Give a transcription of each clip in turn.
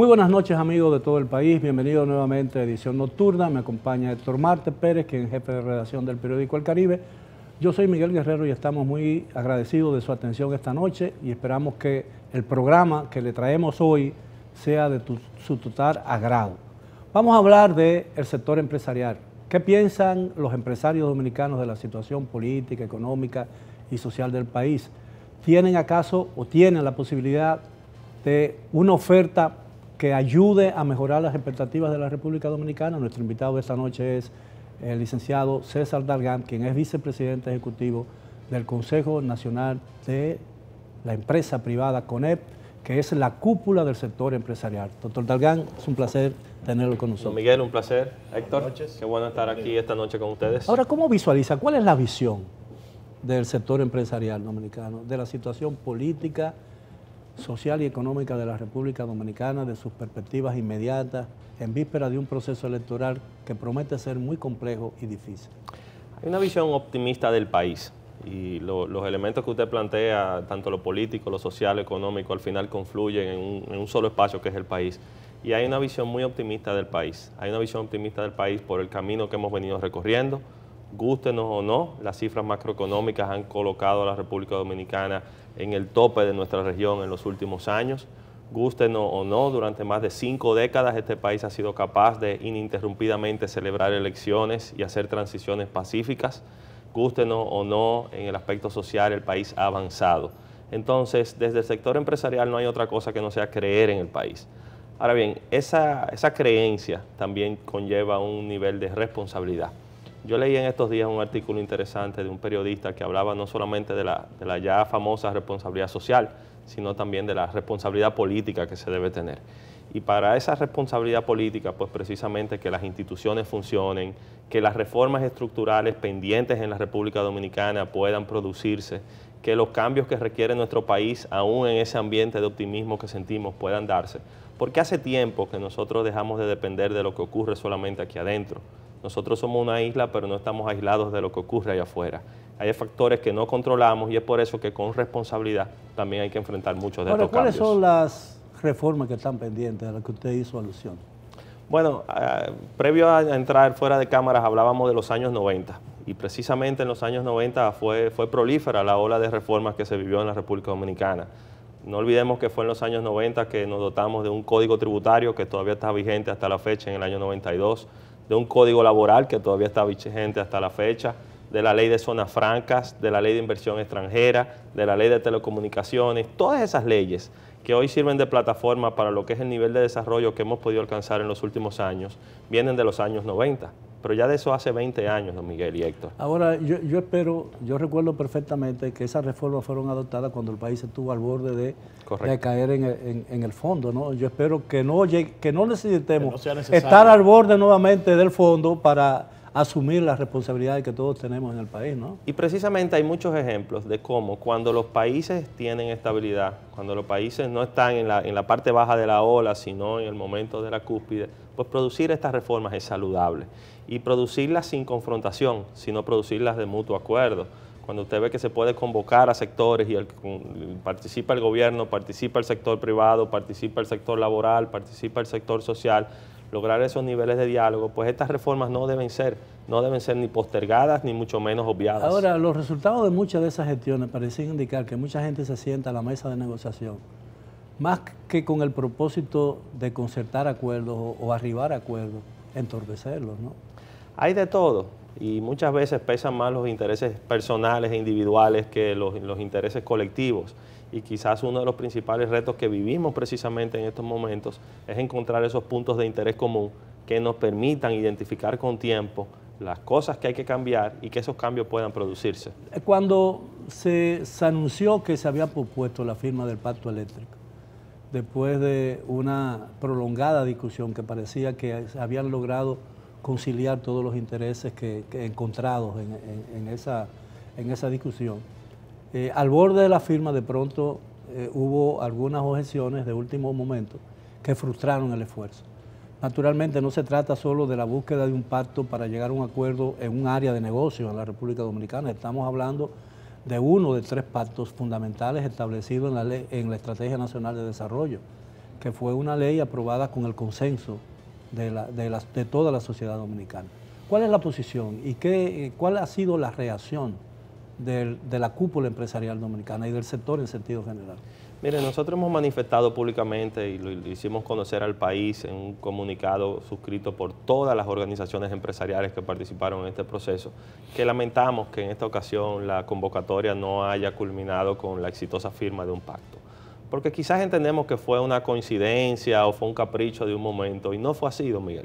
Muy buenas noches amigos de todo el país, bienvenidos nuevamente a Edición Nocturna, me acompaña Héctor Marte Pérez, quien es jefe de redacción del periódico El Caribe. Yo soy Miguel Guerrero y estamos muy agradecidos de su atención esta noche y esperamos que el programa que le traemos hoy sea de su total agrado. Vamos a hablar del sector empresarial. ¿Qué piensan los empresarios dominicanos de la situación política, económica y social del país? ¿Tienen acaso o tienen la posibilidad de una oferta que ayude a mejorar las expectativas de la República Dominicana. Nuestro invitado de esta noche es el licenciado César Dalgán, quien es vicepresidente ejecutivo del Consejo Nacional de la Empresa Privada CONEP, que es la cúpula del sector empresarial. Doctor Dalgán, es un placer tenerlo con nosotros. Miguel, un placer. Héctor, qué bueno estar aquí esta noche con ustedes. Ahora, ¿cómo visualiza? ¿Cuál es la visión del sector empresarial dominicano, de la situación política? social y económica de la República Dominicana, de sus perspectivas inmediatas, en víspera de un proceso electoral que promete ser muy complejo y difícil. Hay una visión optimista del país y los elementos que usted plantea, tanto lo político, lo social, económico, al final confluyen en un, en un solo espacio que es el país. Y hay una visión muy optimista del país. Hay una visión optimista del país por el camino que hemos venido recorriendo, gústenos o no, las cifras macroeconómicas han colocado a la República Dominicana en el tope de nuestra región en los últimos años. Gusten o no, durante más de cinco décadas este país ha sido capaz de ininterrumpidamente celebrar elecciones y hacer transiciones pacíficas. Gusten o no, en el aspecto social el país ha avanzado. Entonces, desde el sector empresarial no hay otra cosa que no sea creer en el país. Ahora bien, esa creencia también conlleva un nivel de responsabilidad. Yo leí en estos días un artículo interesante de un periodista que hablaba no solamente de la, de la ya famosa responsabilidad social, sino también de la responsabilidad política que se debe tener. Y para esa responsabilidad política, pues precisamente que las instituciones funcionen, que las reformas estructurales pendientes en la República Dominicana puedan producirse, que los cambios que requiere nuestro país, aún en ese ambiente de optimismo que sentimos, puedan darse. Porque hace tiempo que nosotros dejamos de depender de lo que ocurre solamente aquí adentro, nosotros somos una isla, pero no estamos aislados de lo que ocurre allá afuera. Hay factores que no controlamos y es por eso que con responsabilidad también hay que enfrentar muchos de Ahora, ¿cuáles son las reformas que están pendientes a las que usted hizo alusión? Bueno, ah, previo a entrar fuera de cámaras hablábamos de los años 90 y precisamente en los años 90 fue, fue prolífera la ola de reformas que se vivió en la República Dominicana. No olvidemos que fue en los años 90 que nos dotamos de un código tributario que todavía está vigente hasta la fecha en el año 92 de un código laboral que todavía está vigente hasta la fecha, de la ley de zonas francas, de la ley de inversión extranjera, de la ley de telecomunicaciones, todas esas leyes que hoy sirven de plataforma para lo que es el nivel de desarrollo que hemos podido alcanzar en los últimos años, vienen de los años 90. Pero ya de eso hace 20 años, don Miguel y Héctor. Ahora, yo, espero, yo recuerdo perfectamente que esas reformas fueron adoptadas cuando el país estuvo al borde de, caer en, el fondo, ¿no? Yo espero que no, que no necesitemos estar al borde nuevamente del fondo para asumir las responsabilidades que todos tenemos en el país, ¿no? Y precisamente hay muchos ejemplos de cómo cuando los países tienen estabilidad, cuando los países no están en la, en la parte baja de la ola, sino en el momento de la cúspide, pues producir estas reformas es saludable y producirlas sin confrontación, sino producirlas de mutuo acuerdo. Cuando usted ve que se puede convocar a sectores y participa el gobierno, participa el sector privado, participa el sector laboral, participa el sector social, lograr esos niveles de diálogo, pues estas reformas no deben ser, no deben ser ni postergadas ni mucho menos obviadas. Ahora, los resultados de muchas de esas gestiones parecen indicar que mucha gente se sienta a la mesa de negociación más que con el propósito de concertar acuerdos o, arribar a acuerdos, entorpecerlos, ¿no? Hay de todo y muchas veces pesan más los intereses personales e individuales que los, intereses colectivos y quizás uno de los principales retos que vivimos precisamente en estos momentos es encontrar esos puntos de interés común que nos permitan identificar con tiempo las cosas que hay que cambiar y que esos cambios puedan producirse. Cuando se anunció que se había propuesto la firma del pacto eléctrico, después de una prolongada discusión que parecía que habían logrado conciliar todos los intereses que, encontrados en, esa, en, esa, discusión. Eh, al borde de la firma de pronto eh, hubo algunas objeciones de último momento que frustraron el esfuerzo. Naturalmente no se trata solo de la búsqueda de un pacto para llegar a un acuerdo en un área de negocio en la República Dominicana, estamos hablando de uno de tres pactos fundamentales establecidos en la, en la Estrategia Nacional de Desarrollo, que fue una ley aprobada con el consenso de, de, toda la sociedad dominicana. ¿Cuál es la posición y eh, cuál ha sido la reacción de la cúpula empresarial dominicana y del sector en sentido general? Mire, nosotros hemos manifestado públicamente y lo hicimos conocer al país en un comunicado suscrito por todas las organizaciones empresariales que participaron en este proceso, que lamentamos que en esta ocasión la convocatoria no haya culminado con la exitosa firma de un pacto. Porque quizás entendemos que fue una coincidencia o fue un capricho de un momento y no fue así, don Miguel.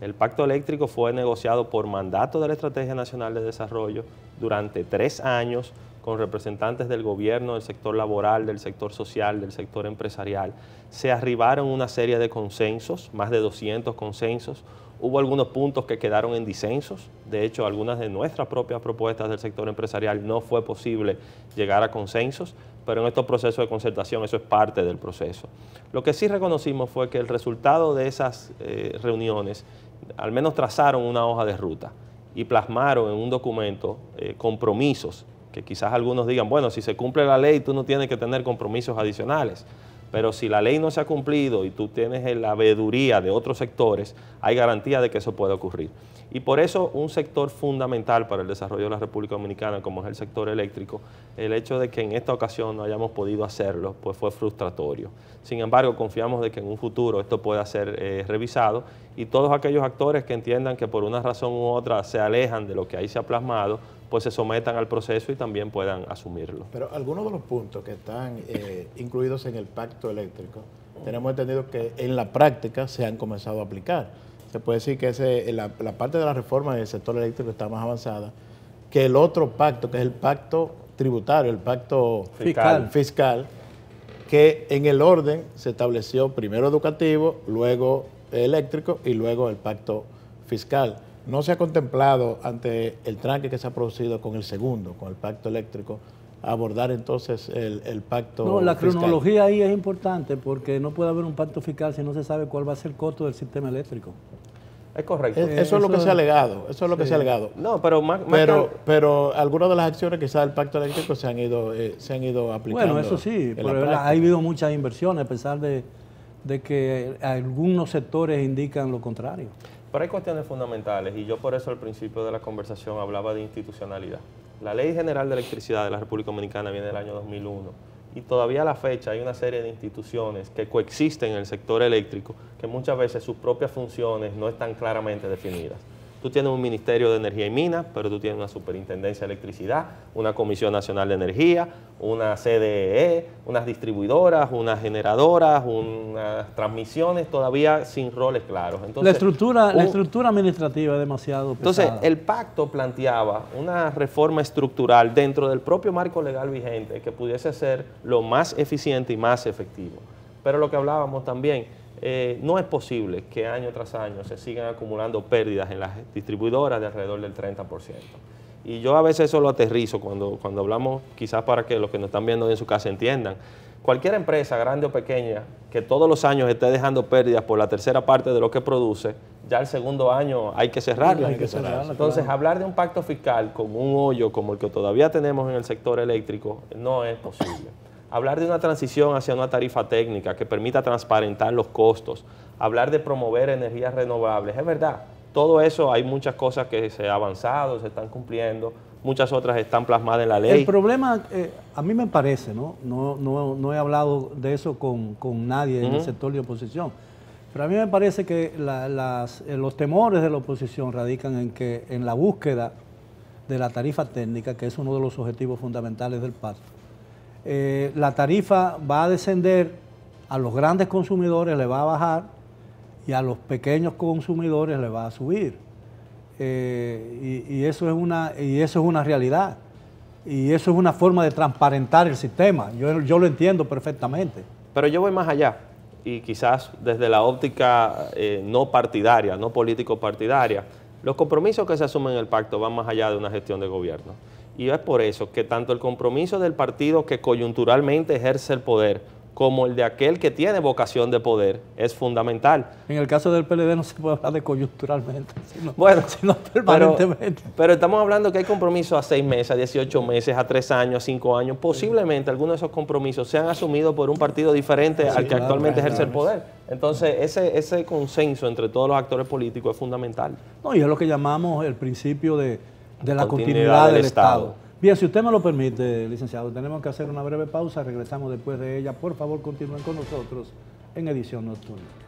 El pacto eléctrico fue negociado por mandato de la Estrategia Nacional de Desarrollo durante tres años con representantes del gobierno, del sector laboral, del sector social, del sector empresarial. Se arribaron una serie de consensos, más de 200 consensos. Hubo algunos puntos que quedaron en disensos. De hecho, algunas de nuestras propias propuestas del sector empresarial no fue posible llegar a consensos, pero en estos procesos de concertación eso es parte del proceso. Lo que sí reconocimos fue que el resultado de esas eh, reuniones al menos trazaron una hoja de ruta y plasmaron en un documento eh, compromisos que quizás algunos digan, bueno, si se cumple la ley, tú no tienes que tener compromisos adicionales. Pero si la ley no se ha cumplido y tú tienes la veeduría de otros sectores, hay garantía de que eso pueda ocurrir. Y por eso un sector fundamental para el desarrollo de la República Dominicana, como es el sector eléctrico, el hecho de que en esta ocasión no hayamos podido hacerlo, pues fue frustratorio. Sin embargo, confiamos de que en un futuro esto pueda ser eh, revisado y todos aquellos actores que entiendan que por una razón u otra se alejan de lo que ahí se ha plasmado, pues se sometan al proceso y también puedan asumirlo. Pero algunos de los puntos que están eh, incluidos en el pacto eléctrico, tenemos entendido que en la práctica se han comenzado a aplicar. Se puede decir que la, parte de la reforma del sector eléctrico está más avanzada que el otro pacto, que es el pacto tributario, el pacto fiscal, fiscal que en el orden se estableció primero educativo, luego eléctrico y luego el pacto fiscal. No se ha contemplado ante el tranque que se ha producido con el segundo, con el pacto eléctrico, abordar entonces el, pacto. No, la cronología ahí es importante porque no puede haber un pacto fiscal si no se sabe cuál va a ser el costo del sistema eléctrico. Es correcto. eso, es lo que se ha alegado. Eso es lo que se ha alegado. No, pero pero, pero algunas de las acciones quizás el pacto eléctrico se han ido, eh, se han ido aplicando. Bueno, eso sí, pero ha habido muchas inversiones, a pesar de, de que algunos sectores indican lo contrario. Pero hay cuestiones fundamentales y yo por eso al principio de la conversación hablaba de institucionalidad. La Ley General de Electricidad de la República Dominicana viene del año 2001 y todavía a la fecha hay una serie de instituciones que coexisten en el sector eléctrico que muchas veces sus propias funciones no están claramente definidas. Tú tienes un Ministerio de Energía y Minas, pero tú tienes una Superintendencia de Electricidad, una Comisión Nacional de Energía, una CDE, unas distribuidoras, unas generadoras, unas transmisiones todavía sin roles claros. la, estructura, la estructura administrativa es demasiado Entonces, el pacto planteaba una reforma estructural dentro del propio marco legal vigente que pudiese ser lo más eficiente y más efectivo. Pero lo que hablábamos también eh, no es posible que año tras año se sigan acumulando pérdidas en las distribuidoras de alrededor del 30%. Y yo a veces eso lo aterrizo cuando, hablamos, quizás para que los que nos están viendo en su casa entiendan. Cualquier empresa, grande o pequeña, que todos los años esté dejando pérdidas por la tercera parte de lo que produce, ya el segundo año hay que cerrarla. Entonces, hablar de un pacto fiscal como un hoyo como el que todavía tenemos en el sector eléctrico no es posible hablar de una transición hacia una tarifa técnica que permita transparentar los costos, hablar de promover energías renovables, es verdad. Todo eso, hay muchas cosas que se han avanzado, se están cumpliendo, muchas otras están plasmadas en la ley. El problema, eh, a mí me parece, ¿no? No, he hablado de eso con, nadie en el sector de oposición, pero a mí me parece que eh, los temores de la oposición radican en que en la búsqueda de la tarifa técnica, que es uno de los objetivos fundamentales del pacto, eh, la tarifa va a descender, a los grandes consumidores le va a bajar y a los pequeños consumidores le va a subir. Eh, y, eso es una, y eso es una realidad. Y eso es una forma de transparentar el sistema. Yo, lo entiendo perfectamente. Pero yo voy más allá y quizás desde la óptica eh, no partidaria, no político-partidaria. Los compromisos que se asumen en el pacto van más allá de una gestión de gobierno. Y es por eso que tanto el compromiso del partido que coyunturalmente ejerce el poder como el de aquel que tiene vocación de poder es fundamental. En el caso del PLD no se puede hablar de coyunturalmente, sino, bueno, permanentemente. Pero, estamos hablando que hay compromisos a seis meses, a 18 meses, a tres años, a cinco años. Posiblemente algunos de esos compromisos sean asumidos por un partido diferente al que actualmente ejerce el poder. Entonces, ese, ese consenso entre todos los actores políticos es fundamental. No, y es lo que llamamos el principio de de la continuidad, del, Estado. Bien, si usted me lo permite, licenciado, tenemos que hacer una breve pausa. Regresamos después de ella. Por favor, continúen con nosotros en edición nocturna.